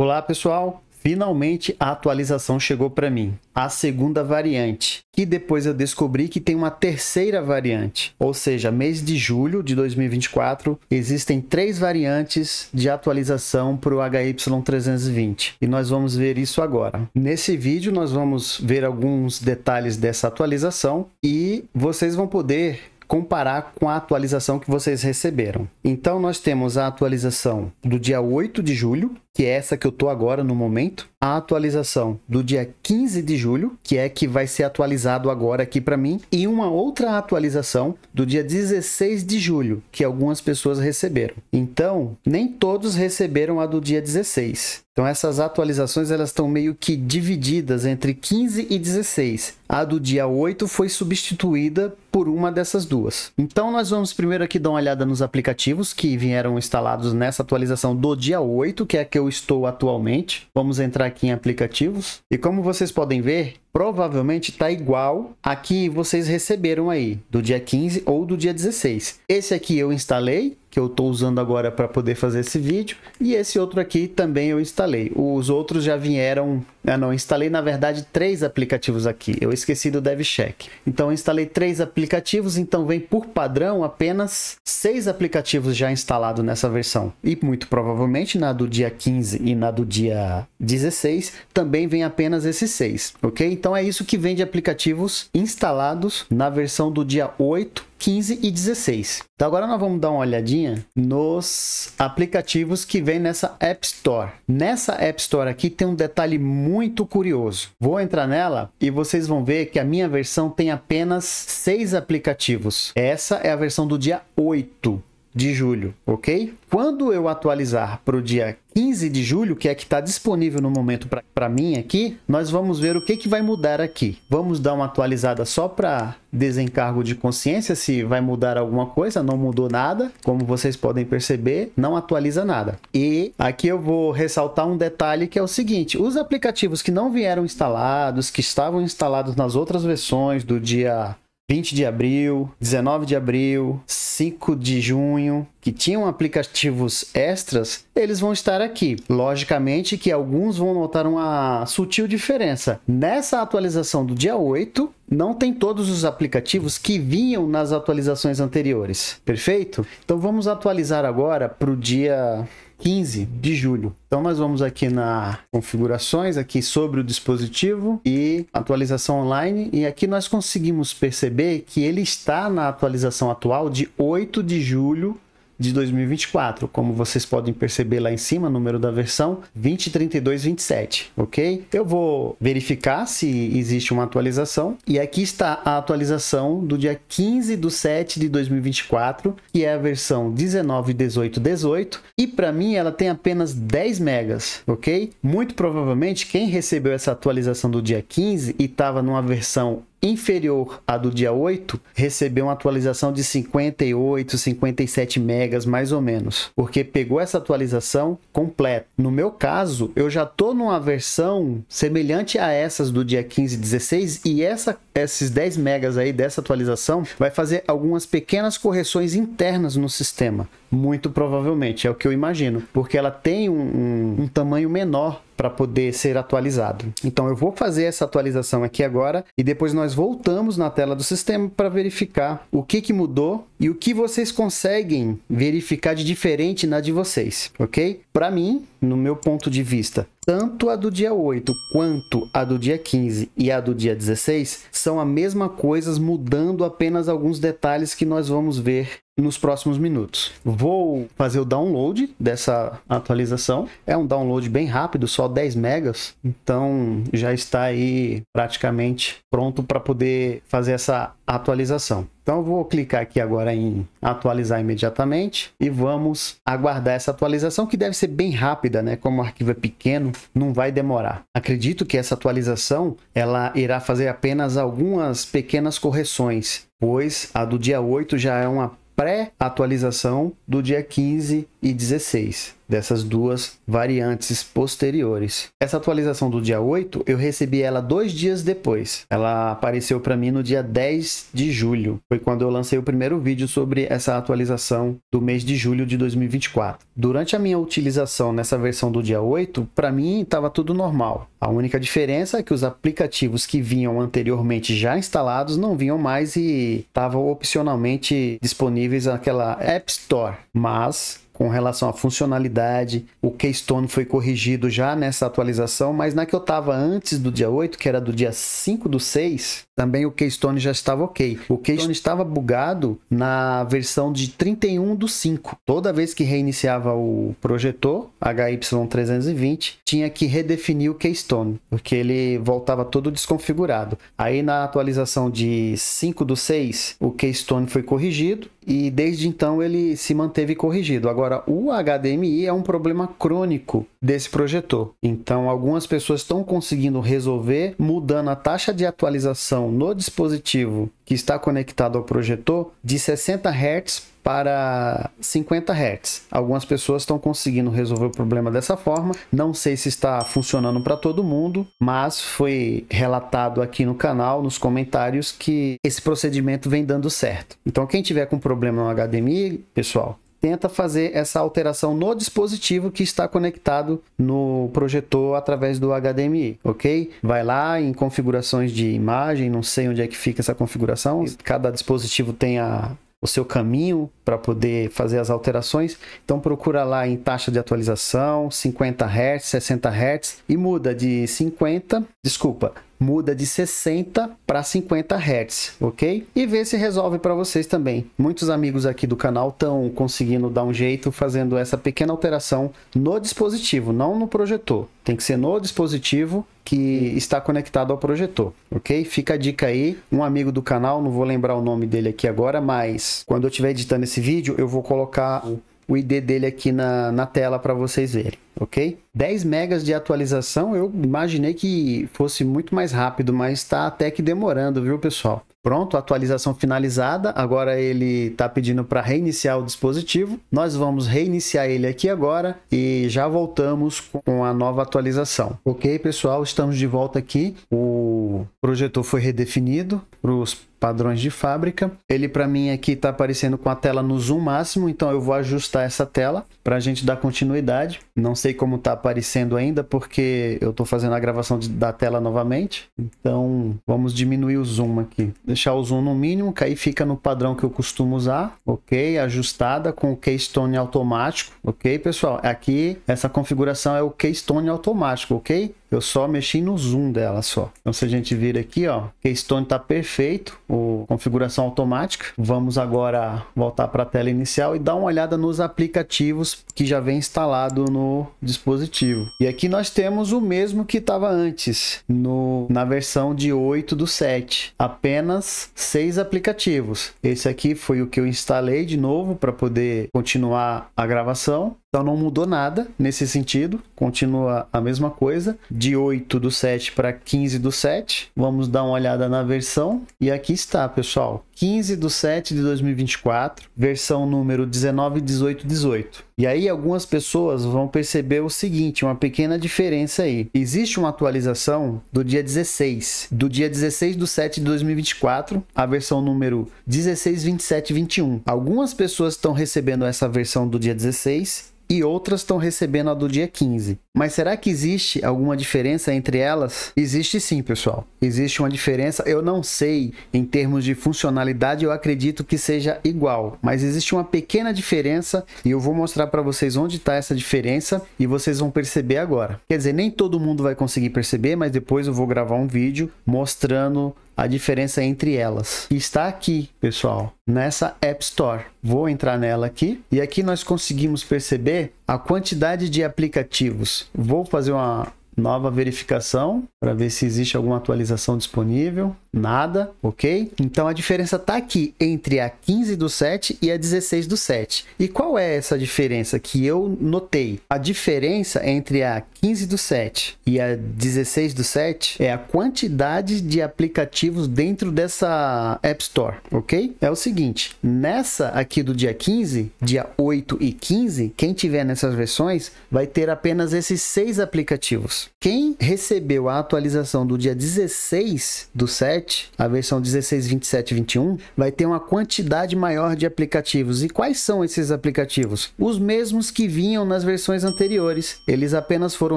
Olá pessoal, finalmente a atualização chegou para mim, a segunda variante, E depois eu descobri que tem uma terceira variante, ou seja, mês de julho de 2024 existem três variantes de atualização para o HY320 e nós vamos ver isso agora. Nesse vídeo nós vamos ver alguns detalhes dessa atualização e vocês vão poder comparar com a atualização que vocês receberam. Então, nós temos a atualização do dia 8 de julho, que é essa que eu tô agora no momento, a atualização do dia 15 de julho, que é que vai ser atualizado agora aqui para mim, e uma outra atualização do dia 16 de julho, que algumas pessoas receberam. Então, nem todos receberam a do dia 16. Então essas atualizações elas estão meio que divididas entre 15 e 16. A do dia 8 foi substituída por uma dessas duas. Então nós vamos primeiro aqui dar uma olhada nos aplicativos que vieram instalados nessa atualização do dia 8, que é a que eu estou atualmente. Vamos entrar aqui em aplicativos. E como vocês podem ver, provavelmente está igual a que vocês receberam aí, do dia 15 ou do dia 16. Esse aqui eu instalei, que eu estou usando agora para poder fazer esse vídeo. E esse outro aqui também eu instalei. Os outros já vieram... Ah, não, instalei na verdade três aplicativos aqui. Eu esqueci do DevCheck. Então eu instalei três aplicativos, então vem por padrão apenas seis aplicativos já instalados nessa versão. E muito provavelmente na do dia 15 e na do dia 16 também vem apenas esses seis, ok? Então é isso que vem de aplicativos instalados na versão do dia 8 15 e 16. Então agora nós vamos dar uma olhadinha nos aplicativos que vem nessa App Store. Nessa App Store aqui tem um detalhe muito curioso. Vou entrar nela e vocês vão ver que a minha versão tem apenas seis aplicativos. Essa é a versão do dia 8 de julho, ok? Quando eu atualizar para o dia 15 de julho, que é que está disponível no momento para mim aqui, nós vamos ver o que, que vai mudar aqui. Vamos dar uma atualizada só para desencargo de consciência, se vai mudar alguma coisa, não mudou nada, como vocês podem perceber, não atualiza nada. E aqui eu vou ressaltar um detalhe que é o seguinte, os aplicativos que não vieram instalados, que estavam instalados nas outras versões do dia 20 de abril, 19 de abril, 5 de junho, que tinham aplicativos extras, eles vão estar aqui. Logicamente que alguns vão notar uma sutil diferença. Nessa atualização do dia 8, não tem todos os aplicativos que vinham nas atualizações anteriores, perfeito? Então vamos atualizar agora para o dia 15 de julho. Então nós vamos aqui na configurações, aqui sobre o dispositivo e atualização online. E aqui nós conseguimos perceber que ele está na atualização atual de 8 de julho de 2024, como vocês podem perceber lá em cima, número da versão 203227, ok? Eu vou verificar se existe uma atualização e aqui está a atualização do dia 15 do 7 de 2024, que é a versão 191818 e para mim ela tem apenas 10 megas, ok? Muito provavelmente quem recebeu essa atualização do dia 15 e estava numa versão inferior à do dia 8 recebeu uma atualização de 58, 57 megas mais ou menos, porque pegou essa atualização completa. No meu caso, eu já tô numa versão semelhante a essas do dia 15 e 16 e essa esses 10 megas aí dessa atualização vai fazer algumas pequenas correções internas no sistema. Muito provavelmente, é o que eu imagino, porque ela tem um, um, um tamanho menor para poder ser atualizado. Então eu vou fazer essa atualização aqui agora e depois nós voltamos na tela do sistema para verificar o que, que mudou e o que vocês conseguem verificar de diferente na de vocês, ok? Para mim, no meu ponto de vista, tanto a do dia 8 quanto a do dia 15 e a do dia 16 são a mesma coisa, mudando apenas alguns detalhes que nós vamos ver nos próximos minutos. Vou fazer o download dessa atualização. É um download bem rápido, só 10 megas, então já está aí praticamente pronto para poder fazer essa atualização. Então eu vou clicar aqui agora em atualizar imediatamente e vamos aguardar essa atualização que deve ser bem rápida, né? Como o arquivo é pequeno, não vai demorar. Acredito que essa atualização ela irá fazer apenas algumas pequenas correções, pois a do dia 8 já é uma pré-atualização do dia 15 e 16 dessas duas variantes posteriores. Essa atualização do dia 8, eu recebi ela dois dias depois. Ela apareceu para mim no dia 10 de julho. Foi quando eu lancei o primeiro vídeo sobre essa atualização do mês de julho de 2024. Durante a minha utilização nessa versão do dia 8, para mim estava tudo normal. A única diferença é que os aplicativos que vinham anteriormente já instalados não vinham mais e estavam opcionalmente disponíveis naquela App Store. Mas com relação à funcionalidade. O Keystone foi corrigido já nessa atualização, mas na que eu estava antes do dia 8, que era do dia 5 do 6, também o Keystone já estava ok. O Keystone estava bugado na versão de 31 do 5. Toda vez que reiniciava o projetor HY320, tinha que redefinir o Keystone, porque ele voltava todo desconfigurado. Aí na atualização de 5 do 6, o Keystone foi corrigido e desde então ele se manteve corrigido. Agora, o HDMI é um problema crônico desse projetor. Então, algumas pessoas estão conseguindo resolver mudando a taxa de atualização no dispositivo que está conectado ao projetor de 60 Hz para 50 Hz. Algumas pessoas estão conseguindo resolver o problema dessa forma. Não sei se está funcionando para todo mundo, mas foi relatado aqui no canal, nos comentários, que esse procedimento vem dando certo. Então, quem tiver com problema no HDMI, pessoal, tenta fazer essa alteração no dispositivo que está conectado no projetor através do HDMI, ok? Vai lá em configurações de imagem, não sei onde é que fica essa configuração, cada dispositivo tem a, o seu caminho para poder fazer as alterações. Então procura lá em taxa de atualização, 50 Hz, 60 Hz e muda de 50, desculpa, muda de 60 para 50 Hz, ok? E vê se resolve para vocês também. Muitos amigos aqui do canal estão conseguindo dar um jeito fazendo essa pequena alteração no dispositivo, não no projetor. Tem que ser no dispositivo que está conectado ao projetor, ok? Fica a dica aí, um amigo do canal, não vou lembrar o nome dele aqui agora, mas quando eu estiver editando esse vídeo, eu vou colocar o ID dele aqui na, na tela para vocês verem ok? 10 megas de atualização, eu imaginei que fosse muito mais rápido, mas está até que demorando, viu, pessoal? Pronto, atualização finalizada. Agora ele está pedindo para reiniciar o dispositivo. Nós vamos reiniciar ele aqui agora e já voltamos com a nova atualização. Ok, pessoal, estamos de volta aqui. O projetor foi redefinido para os padrões de fábrica. Ele para mim aqui está aparecendo com a tela no zoom máximo, então eu vou ajustar essa tela para a gente dar continuidade. Não sei sei como tá aparecendo ainda, porque eu tô fazendo a gravação de, da tela novamente. Então, vamos diminuir o zoom aqui. Deixar o zoom no mínimo, que aí fica no padrão que eu costumo usar. Ok, ajustada com o keystone automático. Ok, pessoal? Aqui, essa configuração é o keystone automático, ok? Eu só mexi no zoom dela só. Então, se a gente vir aqui, ó, keystone tá perfeito, o configuração automática. Vamos agora voltar para a tela inicial e dar uma olhada nos aplicativos que já vem instalado no dispositivo. E aqui nós temos o mesmo que estava antes, no, na versão de 8 do 7. Apenas seis aplicativos. Esse aqui foi o que eu instalei de novo para poder continuar a gravação. Então não mudou nada nesse sentido, continua a mesma coisa, de 8 do 7 para 15 do 7. Vamos dar uma olhada na versão e aqui está, pessoal, 15 do 7 de 2024, versão número 19, 18, 18. E aí algumas pessoas vão perceber o seguinte, uma pequena diferença aí. Existe uma atualização do dia 16, do dia 16 do 7 de 2024, a versão número 16, 27, 21. Algumas pessoas estão recebendo essa versão do dia 16 e outras estão recebendo a do dia 15. Mas será que existe alguma diferença entre elas? Existe sim, pessoal. Existe uma diferença. Eu não sei em termos de funcionalidade, eu acredito que seja igual, mas existe uma pequena diferença e eu vou mostrar para vocês onde está essa diferença e vocês vão perceber agora. Quer dizer, nem todo mundo vai conseguir perceber, mas depois eu vou gravar um vídeo mostrando a diferença entre elas. está aqui, pessoal, nessa App Store. Vou entrar nela aqui e aqui nós conseguimos perceber a quantidade de aplicativos. Vou fazer uma nova verificação para ver se existe alguma atualização disponível nada, ok? Então a diferença está aqui entre a 15 do 7 e a 16 do 7. E qual é essa diferença que eu notei? A diferença entre a 15 do 7 e a 16 do 7 é a quantidade de aplicativos dentro dessa App Store, ok? É o seguinte, nessa aqui do dia 15, dia 8 e 15, quem tiver nessas versões vai ter apenas esses seis aplicativos. Quem recebeu a atualização do dia 16 do 7 a versão 16, 27 21, vai ter uma quantidade maior de aplicativos. E quais são esses aplicativos? Os mesmos que vinham nas versões anteriores. Eles apenas foram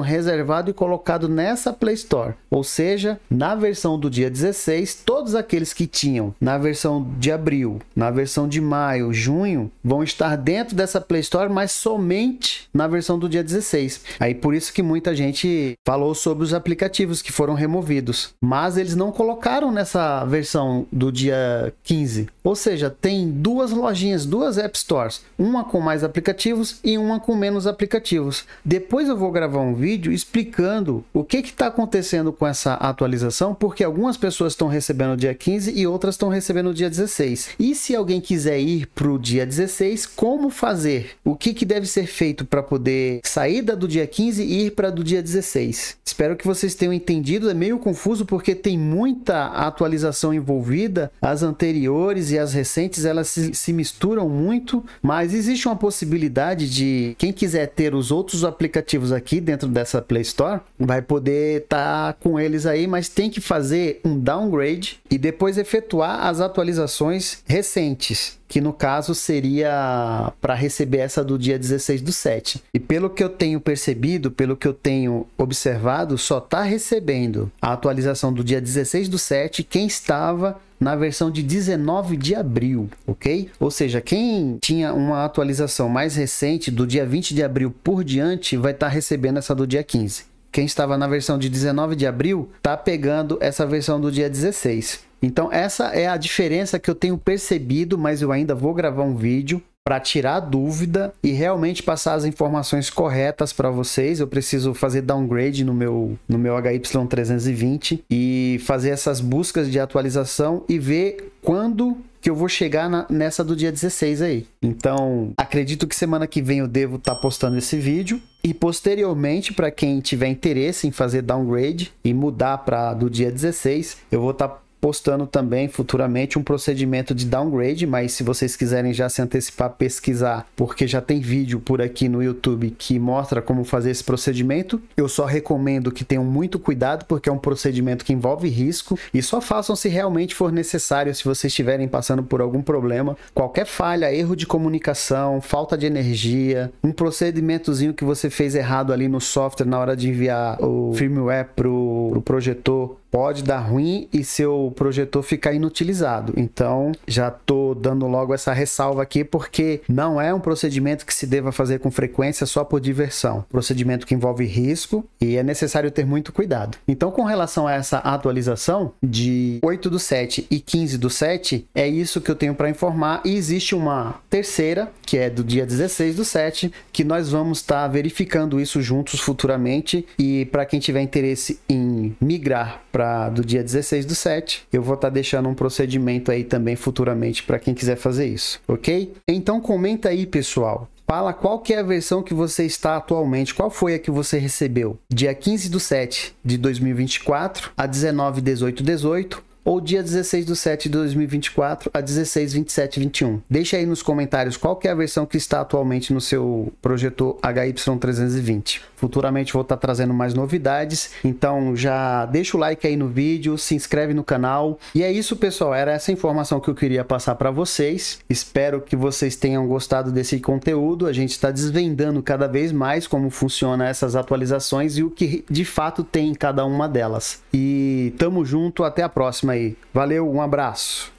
reservados e colocados nessa Play Store. Ou seja, na versão do dia 16, todos aqueles que tinham na versão de abril, na versão de maio, junho, vão estar dentro dessa Play Store, mas somente na versão do dia 16. Aí por isso que muita gente falou sobre os aplicativos que foram removidos, mas eles não colocaram nessa versão do dia 15. Ou seja, tem duas lojinhas, duas App Stores, uma com mais aplicativos e uma com menos aplicativos. Depois eu vou gravar um vídeo explicando o que está acontecendo com essa atualização, porque algumas pessoas estão recebendo o dia 15 e outras estão recebendo o dia 16. E se alguém quiser ir para o dia 16, como fazer? O que, que deve ser feito para poder sair da do dia 15 e ir para do dia 16? Espero que vocês tenham entendido. É meio confuso porque tem muita atualização envolvida, as anteriores e as recentes, elas se, se misturam muito, mas existe uma possibilidade de quem quiser ter os outros aplicativos aqui dentro dessa Play Store, vai poder estar tá com eles aí, mas tem que fazer um downgrade e depois efetuar as atualizações recentes que no caso seria para receber essa do dia 16 do 7. E pelo que eu tenho percebido, pelo que eu tenho observado, só está recebendo a atualização do dia 16 do 7 quem estava na versão de 19 de abril, ok? Ou seja, quem tinha uma atualização mais recente do dia 20 de abril por diante vai estar tá recebendo essa do dia 15. Quem estava na versão de 19 de abril está pegando essa versão do dia 16. Então essa é a diferença que eu tenho percebido, mas eu ainda vou gravar um vídeo para tirar dúvida e realmente passar as informações corretas para vocês. Eu preciso fazer downgrade no meu, no meu HY320 e fazer essas buscas de atualização e ver quando que eu vou chegar na, nessa do dia 16 aí. Então, acredito que semana que vem eu devo estar tá postando esse vídeo. E posteriormente, para quem tiver interesse em fazer downgrade e mudar para do dia 16, eu vou estar tá postando também futuramente um procedimento de downgrade, mas se vocês quiserem já se antecipar, pesquisar, porque já tem vídeo por aqui no YouTube que mostra como fazer esse procedimento. Eu só recomendo que tenham muito cuidado, porque é um procedimento que envolve risco e só façam se realmente for necessário, se vocês estiverem passando por algum problema. Qualquer falha, erro de comunicação, falta de energia, um procedimentozinho que você fez errado ali no software na hora de enviar o firmware para o pro projetor pode dar ruim e seu projetor ficar inutilizado. Então, já tô dando logo essa ressalva aqui porque não é um procedimento que se deva fazer com frequência só por diversão. Procedimento que envolve risco e é necessário ter muito cuidado. Então, com relação a essa atualização de 8 do 7 e 15 do 7, é isso que eu tenho para informar e existe uma terceira, que é do dia 16 do 7, que nós vamos estar tá verificando isso juntos futuramente e para quem tiver interesse em migrar para pra, do dia 16 do 7. Eu vou estar tá deixando um procedimento aí também futuramente para quem quiser fazer isso, ok? Então comenta aí, pessoal. Fala qual que é a versão que você está atualmente, qual foi a que você recebeu? Dia 15 do 7 de 2024 a 19, 18, 18 ou dia 16 do 7 de 2024 a 16, 27 21. Deixa aí nos comentários qual é a versão que está atualmente no seu projetor HY320. Futuramente vou estar tá trazendo mais novidades, então já deixa o like aí no vídeo, se inscreve no canal. E é isso, pessoal, era essa informação que eu queria passar para vocês. Espero que vocês tenham gostado desse conteúdo. A gente está desvendando cada vez mais como funciona essas atualizações e o que de fato tem em cada uma delas. E tamo junto, até a próxima aí. Valeu, um abraço.